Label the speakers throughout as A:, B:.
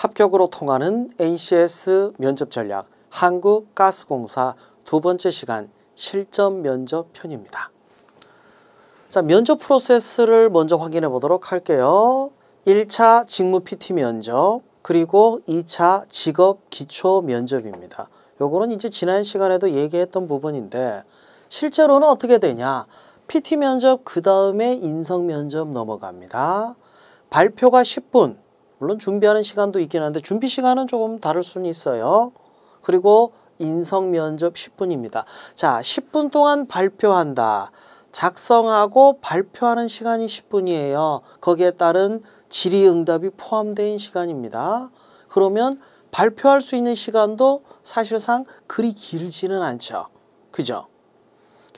A: 합격으로 통하는 NCS 면접 전략 한국가스공사 두 번째 시간 실전 면접 편입니다. 자, 면접 프로세스를 먼저 확인해 보도록 할게요. 1차 직무 PT 면접 그리고 2차 직업 기초 면접입니다. 요거는 이제 지난 시간에도 얘기했던 부분인데 실제로는 어떻게 되냐 PT 면접 그 다음에 인성 면접 넘어갑니다. 발표가 10분 물론 준비하는 시간도 있긴 한데 준비 시간은 조금 다를 수는 있어요. 그리고 인성 면접 10분입니다. 자, 10분 동안 발표한다. 작성하고 발표하는 시간이 10분이에요. 거기에 따른 질의응답이 포함된 시간입니다. 그러면 발표할 수 있는 시간도 사실상 그리 길지는 않죠. 그죠?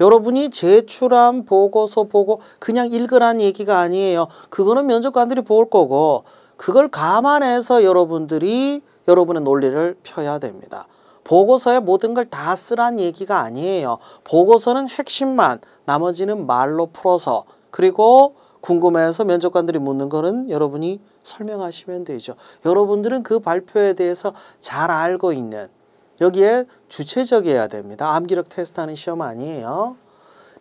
A: 여러분이 제출한 보고서 보고 그냥 읽으란 얘기가 아니에요. 그거는 면접관들이 볼 거고 그걸 감안해서 여러분들이 여러분의 논리를 펴야 됩니다. 보고서에 모든 걸 다 쓰란 얘기가 아니에요. 보고서는 핵심만 나머지는 말로 풀어서 그리고 궁금해서 면접관들이 묻는 거는 여러분이 설명하시면 되죠. 여러분들은 그 발표에 대해서 잘 알고 있는 여기에 주체적이어야 됩니다. 암기력 테스트하는 시험 아니에요.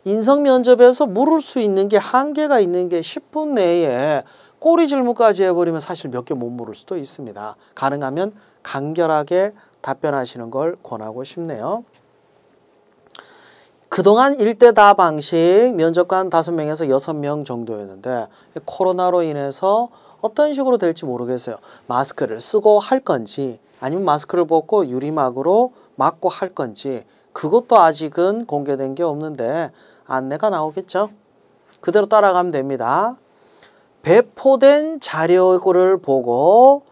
A: 인성 면접에서 물을 수 있는 게 한계가 있는 게 10분 내에 꼬리 질문까지 해버리면 사실 몇 개 못 물을 수도 있습니다. 가능하면 간결하게 답변하시는 걸 권하고 싶네요. 그동안 일대다 방식 면접관 다섯 명에서 여섯 명 정도였는데 코로나로 인해서 어떤 식으로 될지 모르겠어요. 마스크를 쓰고 할 건지 아니면 마스크를 벗고 유리막으로 막고 할 건지 그것도 아직은 공개된 게 없는데 안내가 나오겠죠. 그대로 따라가면 됩니다. 배포된 자료를 보고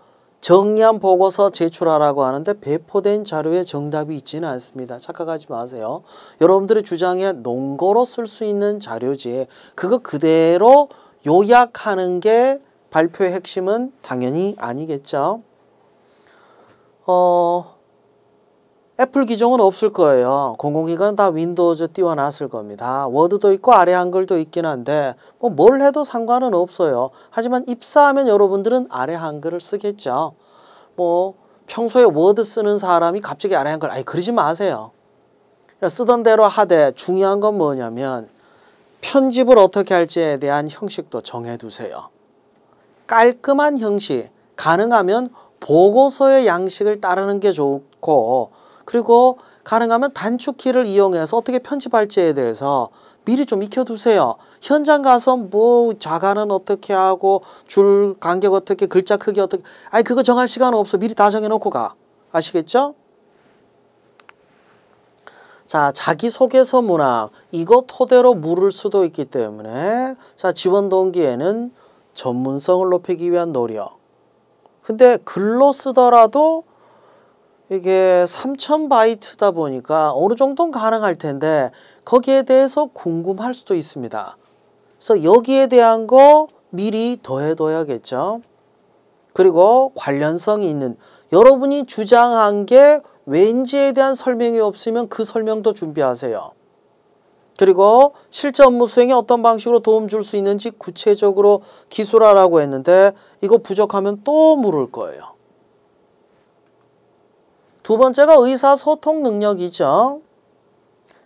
A: 정리한 보고서 제출하라고 하는데 배포된 자료에 정답이 있지는 않습니다. 착각하지 마세요. 여러분들의 주장에 논거로 쓸 수 있는 자료지 그거 그대로 요약하는 게 발표의 핵심은 당연히 아니겠죠. 어, 애플 기종은 없을 거예요. 공공기관은 다 윈도우즈 띄워놨을 겁니다. 워드도 있고 아래 한글도 있긴 한데 뭐 뭘 해도 상관은 없어요. 하지만 입사하면 여러분들은 아래 한글을 쓰겠죠. 뭐 평소에 워드 쓰는 사람이 갑자기 아래 한글 아니 그러지 마세요. 그러니까 쓰던 대로 하되 중요한 건 뭐냐면 편집을 어떻게 할지에 대한 형식도 정해두세요. 깔끔한 형식, 가능하면 보고서의 양식을 따르는 게 좋고 그리고 가능하면 단축키를 이용해서 어떻게 편집할지에 대해서 미리 좀 익혀두세요. 현장 가서 뭐 자가는 어떻게 하고 줄 간격 어떻게 글자 크기 어떻게 아니 그거 정할 시간 없어. 미리 다 정해놓고 가. 아시겠죠? 자 자기소개서 문항 이거 토대로 물을 수도 있기 때문에 자 지원 동기에는 전문성을 높이기 위한 노력 근데 글로 쓰더라도 이게 3000바이트다 보니까 어느 정도는 가능할 텐데 거기에 대해서 궁금할 수도 있습니다. 그래서 여기에 대한 거 미리 더해둬야겠죠. 그리고 관련성이 있는 여러분이 주장한 게 왠지에 대한 설명이 없으면 그 설명도 준비하세요. 그리고 실제 업무 수행에 어떤 방식으로 도움 줄 수 있는지 구체적으로 기술하라고 했는데 이거 부족하면 또 물을 거예요. 두 번째가 의사소통 능력이죠.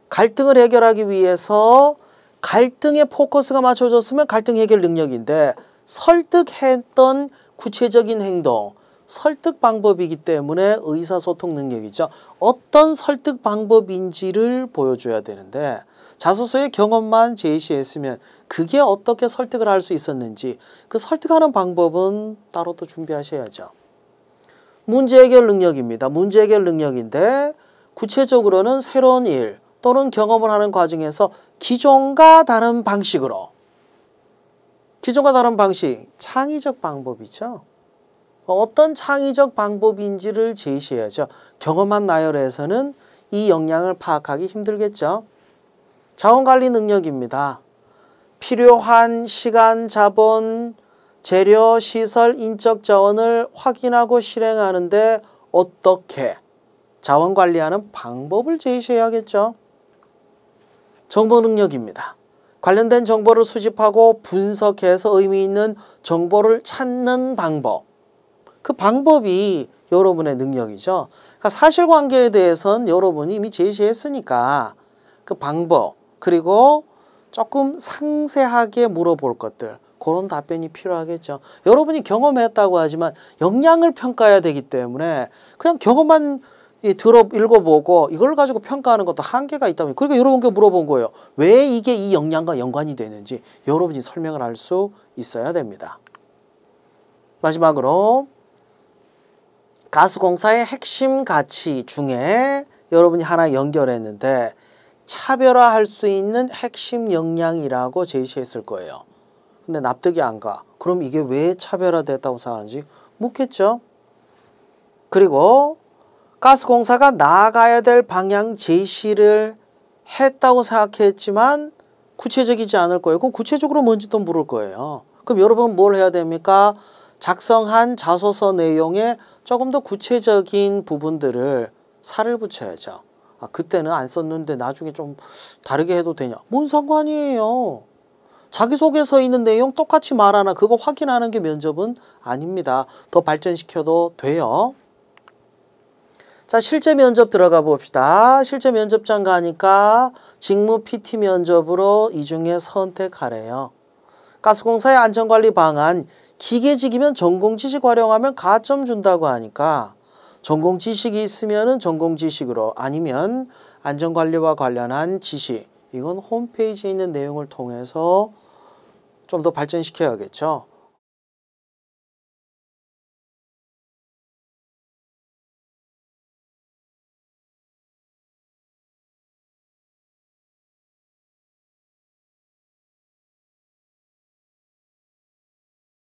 A: 갈등을 해결하기 위해서 갈등에 포커스가 맞춰졌으면 갈등 해결 능력인데 설득했던 구체적인 행동, 설득 방법이기 때문에 의사소통 능력이죠. 어떤 설득 방법인지를 보여줘야 되는데 자소서의 경험만 제시했으면 그게 어떻게 설득을 할 수 있었는지 그 설득하는 방법은 따로 또 준비하셔야죠. 문제 해결 능력입니다. 문제 해결 능력인데 구체적으로는 새로운 일 또는 경험을 하는 과정에서 기존과 다른 방식으로 기존과 다른 방식, 창의적 방법이죠. 어떤 창의적 방법인지를 제시해야죠. 경험한 나열에서는 이 역량을 파악하기 힘들겠죠. 자원관리 능력입니다. 필요한 시간, 자본, 재료, 시설, 인적 자원을 확인하고 실행하는데 어떻게 자원 관리하는 방법을 제시해야겠죠. 정보 능력입니다. 관련된 정보를 수집하고 분석해서 의미 있는 정보를 찾는 방법. 그 방법이 여러분의 능력이죠. 그러니까 사실관계에 대해서는 여러분이 이미 제시했으니까 그 방법 그리고 조금 상세하게 물어볼 것들 그런 답변이 필요하겠죠. 여러분이 경험했다고 하지만 역량을 평가해야 되기 때문에 그냥 경험만 들어 읽어보고 이걸 가지고 평가하는 것도 한계가 있다면 그러니까 여러분께 물어본 거예요. 왜 이게 이 역량과 연관이 되는지 여러분이 설명을 할 수 있어야 됩니다. 마지막으로 가수공사의 핵심 가치 중에 여러분이 하나 연결했는데 차별화할 수 있는 핵심 역량이라고 제시했을 거예요. 근데 납득이 안 가. 그럼 이게 왜 차별화됐다고 생각하는지 묻겠죠. 그리고 가스공사가 나아가야 될 방향 제시를 했다고 생각했지만 구체적이지 않을 거예요. 그럼 구체적으로 뭔지도 물을 거예요. 그럼 여러분 뭘 해야 됩니까? 작성한 자소서 내용에 조금 더 구체적인 부분들을 살을 붙여야죠. 아, 그때는 안 썼는데 나중에 좀 다르게 해도 되냐? 뭔 상관이에요. 자기소개서 있는 내용 똑같이 말하나 그거 확인하는 게 면접은 아닙니다. 더 발전시켜도 돼요. 자 실제 면접 들어가 봅시다. 실제 면접장 가니까 직무 PT 면접으로 이 중에 선택하래요. 가스공사의 안전관리 방안 기계직이면 전공지식 활용하면 가점 준다고 하니까 전공지식이 있으면 은 전공지식으로 아니면 안전관리와 관련한 지식 이건 홈페이지에 있는 내용을 통해서 좀더 발전시켜야겠죠.